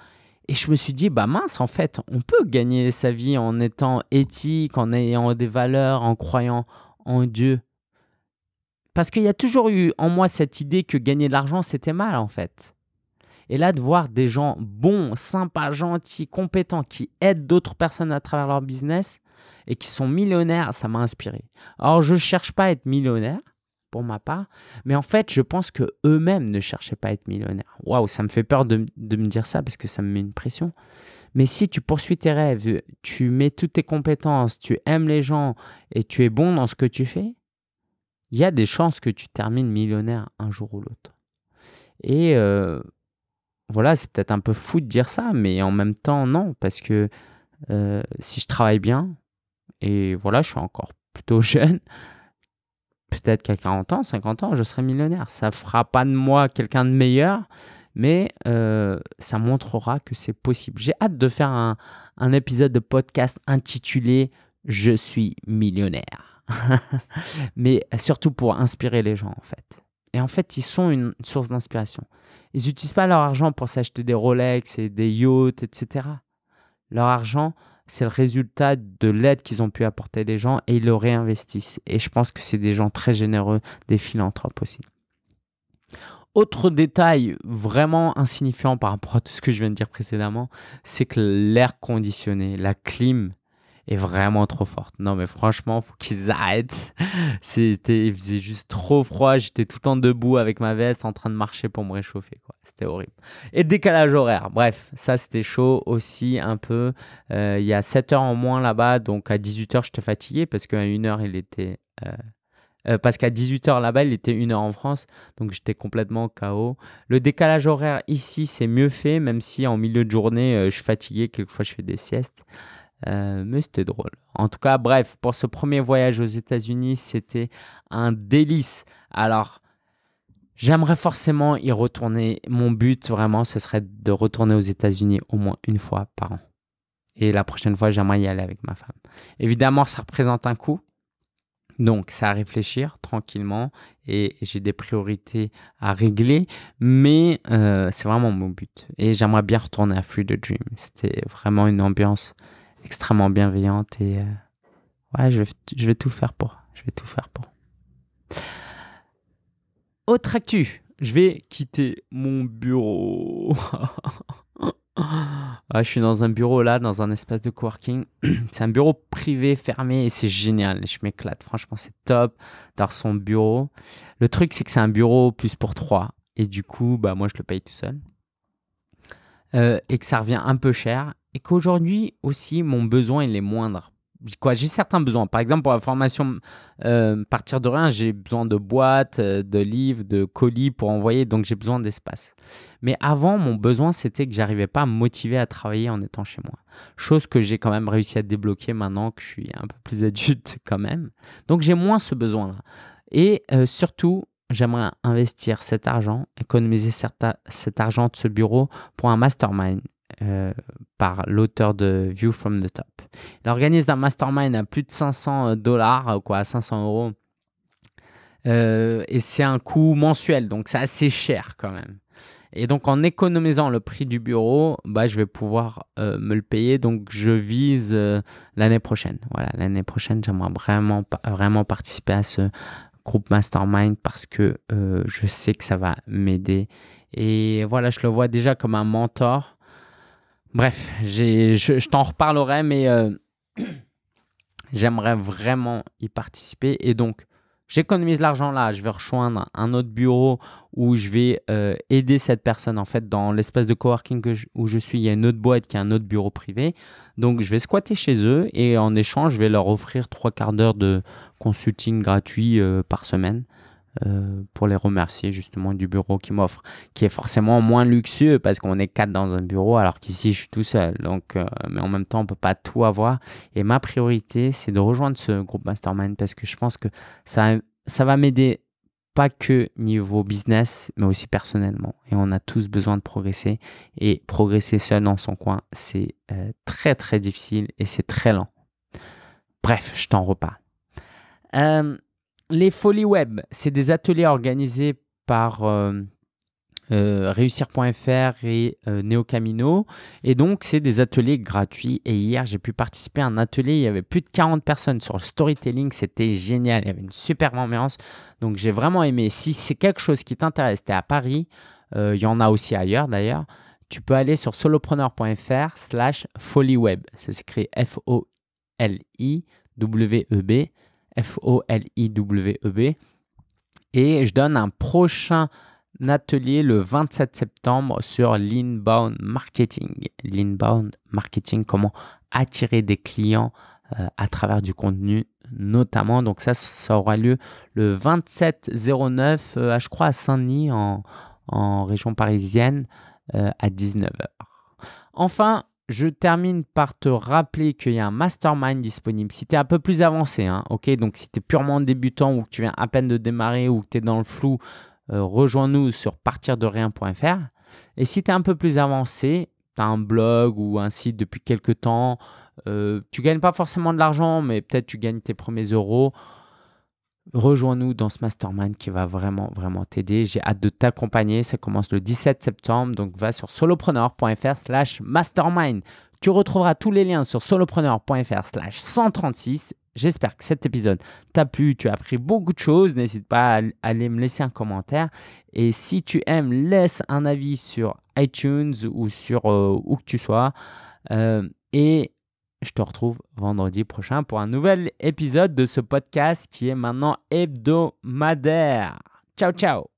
et je me suis dit, bah mince, en fait, on peut gagner sa vie en étant éthique, en ayant des valeurs, en croyant en Dieu. Parce qu'il y a toujours eu en moi cette idée que gagner de l'argent, c'était mal, en fait. Et là, de voir des gens bons, sympas, gentils, compétents, qui aident d'autres personnes à travers leur business et qui sont millionnaires, ça m'a inspiré. Or, je ne cherche pas à être millionnaire, pour ma part. Mais en fait, je pense que eux-mêmes ne cherchaient pas à être millionnaires. Waouh, ça me fait peur de, me dire ça parce que ça me met une pression. Mais si tu poursuis tes rêves, tu mets toutes tes compétences, tu aimes les gens et tu es bon dans ce que tu fais, il y a des chances que tu termines millionnaire un jour ou l'autre. Et euh, voilà, c'est peut-être un peu fou de dire ça, mais en même temps, non, parce que euh, si je travaille bien, et voilà, je suis encore plutôt (laughs) jeune, peut-être qu'à 40 ans, 50 ans, je serai millionnaire. Ça fera pas de moi quelqu'un de meilleur, mais euh, ça montrera que c'est possible. J'ai hâte de faire un, un, épisode de podcast intitulé Je suis millionnaire. (laughs) mais surtout pour inspirer les gens, en fait. Et en fait, ils sont une source d'inspiration. Ils n'utilisent pas leur argent pour s'acheter des Rolex et des yachts, etc. Leur argent c'est le résultat de l'aide qu'ils ont pu apporter des gens et ils le réinvestissent. Et je pense que c'est des gens très généreux, des philanthropes aussi. Autre détail vraiment insignifiant par rapport à tout ce que je viens de dire précédemment, c'est que l'air conditionné, la clim, est vraiment trop forte. Non, mais franchement, faut qu'ils arrêtent. (laughs) C'était, il faisait juste trop froid. J'étais tout le temps debout avec ma veste en train de marcher pour me réchauffer. Quoi. C'était horrible. Et décalage horaire. Bref, ça, c'était chaud aussi un peu. Euh, il y a 7 heures en moins là-bas. Donc, à 18 heures, j'étais fatigué parce qu'à une heure, il était. Euh, euh, parce qu'à 18h là-bas, il était 1 heure en France, donc j'étais complètement KO. Le décalage horaire ici, c'est mieux fait, même si en milieu de journée, je suis fatigué, quelquefois je fais des siestes. Euh, mais c'était drôle. En tout cas, bref, pour ce premier voyage aux États-Unis, c'était un délice. Alors, j'aimerais forcément y retourner. Mon but, vraiment, ce serait de retourner aux États-Unis au moins une fois par an. Et la prochaine fois, j'aimerais y aller avec ma femme. Évidemment, ça représente un coût. Donc, c'est à réfléchir tranquillement et j'ai des priorités à régler, mais euh, c'est vraiment mon but. Et j'aimerais bien retourner à Free the Dream. C'était vraiment une ambiance extrêmement bienveillante et euh, ouais, je vais, tout faire pour. Je vais tout faire pour. Autre actu, je vais quitter mon bureau. (laughs) je suis dans un bureau là, dans un espace de coworking. (clears throat) C'est un bureau privé fermé et c'est génial. Je m'éclate. Franchement, c'est top d'avoir son bureau. Le truc, c'est que c'est un bureau plus pour trois. Et du coup, bah, moi, je le paye tout seul. Euh, et que ça revient un peu cher et qu'aujourd'hui aussi mon besoin il est moindre. Quoi, j'ai certains besoins. Par exemple, pour la formation euh, partir de rien, j'ai besoin de boîtes, euh, de livres, de colis pour envoyer, donc j'ai besoin d'espace. Mais avant, mon besoin, c'était que j'arrivais pas à me motiver à travailler en étant chez moi. Chose que j'ai quand même réussi à débloquer maintenant que je suis un peu plus (laughs) adulte quand même. Donc j'ai moins ce besoin-là. Et surtout, J'aimerais investir cet argent, économiser cet argent de ce bureau pour un mastermind euh, par l'auteur de View from the Top. Il organise un mastermind à plus de 500 dollars, quoi, 500 euros. Euh, et c'est un coût mensuel, donc c'est assez cher quand même. Et donc en économisant le prix du bureau, bah, je vais pouvoir euh, me le payer. Donc je vise l'année prochaine. Voilà, l'année prochaine, j'aimerais vraiment, vraiment participer à ce groupe mastermind parce que euh, je sais que ça va m'aider. Et voilà, je le vois déjà comme un mentor. Bref, je, t'en reparlerai, mais euh, (clears throat) j'aimerais vraiment y participer. Et donc, J'économise l'argent là, je vais rejoindre un autre bureau où je vais euh, aider cette personne. En fait, dans l'espace de coworking où je suis, il y a une autre boîte qui a un autre bureau privé. Donc, je vais squatter chez eux et en échange, je vais leur offrir trois quarts d'heure de consulting gratuit euh, par semaine. Euh, pour les remercier justement du bureau qu'ils m'offre, qui est forcément moins luxueux parce qu'on est quatre dans un bureau alors qu'ici je suis tout seul. Donc, euh, mais en même temps, on ne peut pas tout avoir. Et ma priorité, c'est de rejoindre ce groupe mastermind parce que je pense que ça, ça va m'aider pas que niveau business, mais aussi personnellement. Et on a tous besoin de progresser. Et progresser seul dans son coin, c'est euh, très très difficile et c'est très lent. Bref, je t'en reparle. Euh, les folies web, c'est des ateliers organisés par euh, euh, réussir.fr et euh, Neo Camino. Et donc, c'est des ateliers gratuits. Et hier, j'ai pu participer à un atelier. Il y avait plus de 40 personnes sur le storytelling. C'était génial. Il y avait une super ambiance. Donc, j'ai vraiment aimé. Si c'est quelque chose qui t'intéresse, es à Paris. Il y en a aussi ailleurs d'ailleurs. Tu peux aller sur solopreneur.fr slash foliweb. Ça s'écrit F-O-L-I-W-E-B F-O-L-I-W-E-B. Et je donne un prochain atelier le 27 septembre sur l'inbound marketing. L'inbound marketing, comment attirer des clients euh, à travers du contenu notamment. Donc ça, ça aura lieu le 27 09, euh, je crois, à Saint-Denis, en, région parisienne, euh, à 19h. Enfin, je termine par te rappeler qu'il y a un mastermind disponible. Si tu es un peu plus avancé, hein, donc si tu es purement débutant ou que tu viens à peine de démarrer ou que tu es dans le flou, euh, rejoins-nous sur partirderien.fr. Et si tu es un peu plus avancé, tu as un blog ou un site depuis quelques temps, tu euh, tu gagnes pas forcément de l'argent, mais peut-être tu gagnes tes premiers euros rejoins-nous dans ce mastermind qui va vraiment, vraiment t'aider. J'ai hâte de t'accompagner. Ça commence le 17 septembre. Donc, va sur solopreneur.fr slash mastermind. Tu retrouveras tous les liens sur solopreneur.fr slash 136. J'espère que cet épisode t'a plu, tu as appris beaucoup de choses. N'hésite pas à aller me laisser un commentaire. Et si tu aimes, laisse un avis sur iTunes ou sur euh, où que tu sois. Euh, et je te retrouve vendredi prochain pour un nouvel épisode de ce podcast qui est maintenant hebdomadaire. Ciao, ciao